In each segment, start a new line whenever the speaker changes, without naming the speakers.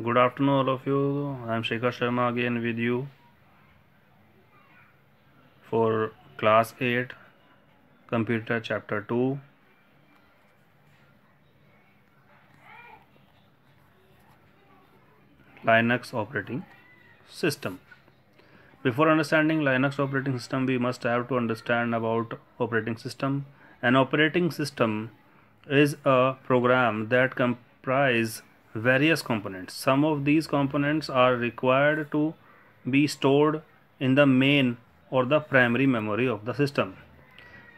Good afternoon all of you. I am Shekhar Sharma again with you for class 8 computer chapter 2. Linux operating system. Before understanding Linux operating system we must have to understand about operating system. An operating system is a program that comprises various components. Some of these components are required to be stored in the main or the primary memory of the system.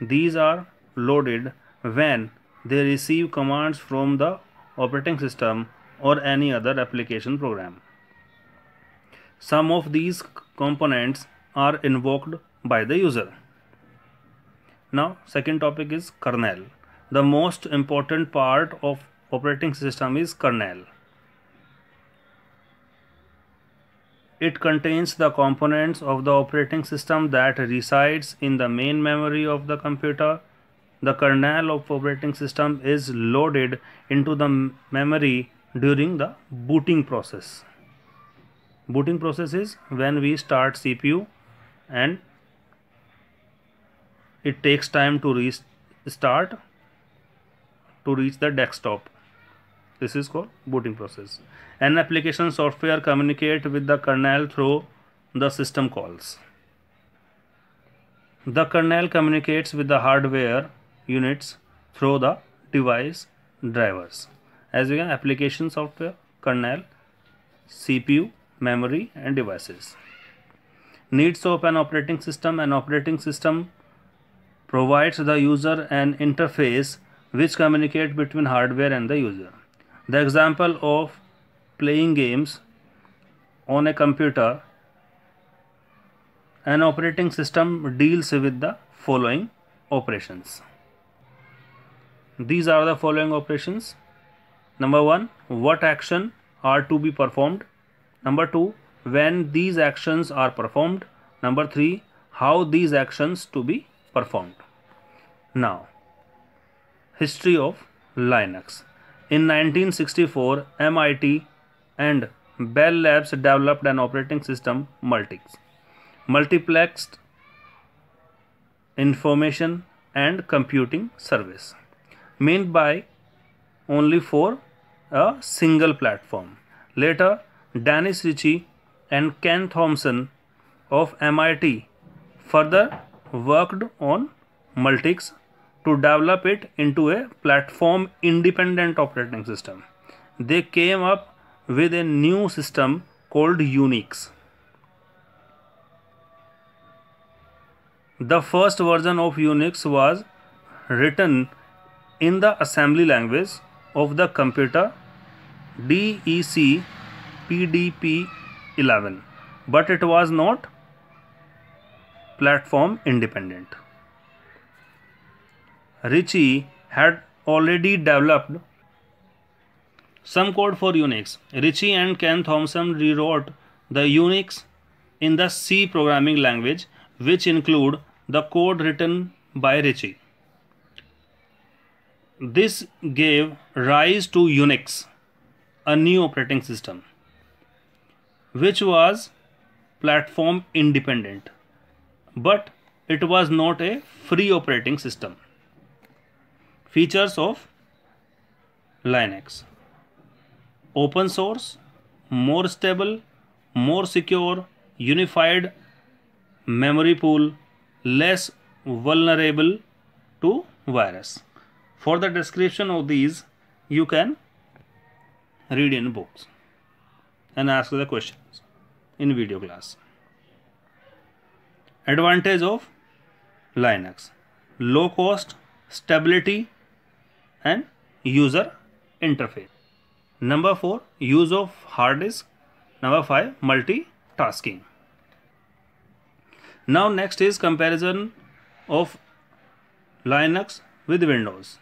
These are loaded when they receive commands from the operating system or any other application program. Some of these components are invoked by the user. Now second topic is kernel. The most important part of operating system is kernel. It contains the components of the operating system that resides in the main memory of the computer. The kernel of operating system is loaded into the memory during the booting process. Booting process is when we start CPU and it takes time to restart to reach the desktop. This is called booting process. An application software communicate with the kernel through the system calls. The kernel communicates with the hardware units through the device drivers. As we can application software, kernel, CPU, memory and devices. Needs of an operating system. An operating system provides the user an interface which communicate between hardware and the user. The example of playing games on a computer an operating system deals with the following operations. These are the following operations. Number 1. What action are to be performed. Number 2. When these actions are performed. Number 3. How these actions to be performed. Now, history of Linux. In 1964, MIT and Bell Labs developed an operating system, Multics, multiplexed information and computing service, made by only for a single platform. Later, Dennis Ritchie and Ken Thompson of MIT further worked on Multics to develop it into a platform independent operating system. They came up with a new system called Unix. The first version of Unix was written in the assembly language of the computer DEC PDP 11 but it was not platform independent. Richie had already developed some code for Unix. Richie and Ken Thompson rewrote the Unix in the C programming language, which include the code written by Richie. This gave rise to Unix, a new operating system, which was platform independent, but it was not a free operating system features of Linux. Open source, more stable, more secure, unified memory pool, less vulnerable to virus. For the description of these, you can read in books and ask the questions in video class. Advantage of Linux Low cost, stability, and user interface. Number 4 use of hard disk. Number 5 multitasking. Now next is comparison of Linux with Windows.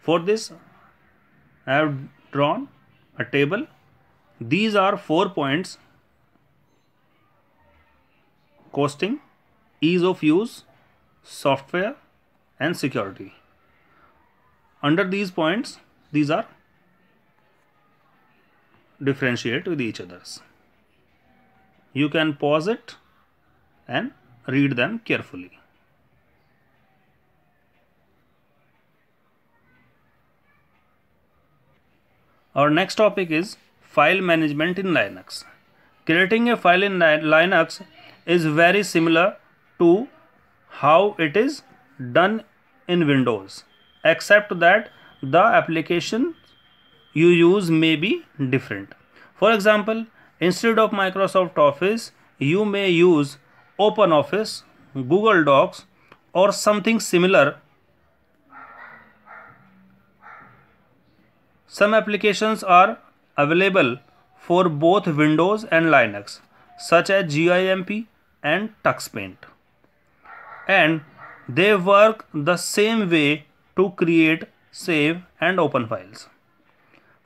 For this I have drawn a table. These are 4 points costing, ease of use, software and security under these points these are differentiate with each others you can pause it and read them carefully Our next topic is file management in Linux. Creating a file in Linux is very similar to how it is done in Windows except that the application you use may be different. For example, instead of Microsoft Office, you may use Open Office, Google Docs or something similar. Some applications are available for both Windows and Linux such as GIMP and TuxPaint and they work the same way to create, save and open files.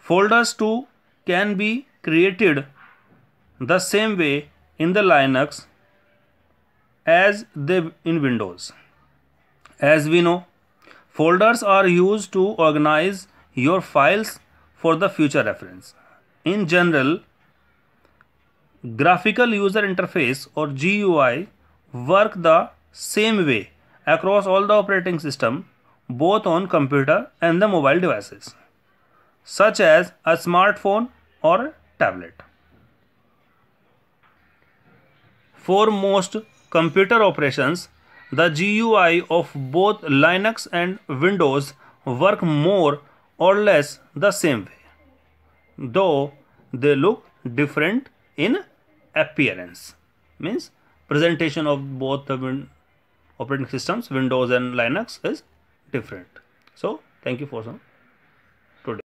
Folders too can be created the same way in the Linux as they in Windows. As we know, folders are used to organize your files for the future reference. In general, graphical user interface or GUI work the same way across all the operating system both on computer and the mobile devices such as a smartphone or a tablet. For most computer operations, the GUI of both Linux and Windows work more or less the same way, though they look different in appearance. Means presentation of both the operating systems, Windows and Linux is different so thank you for some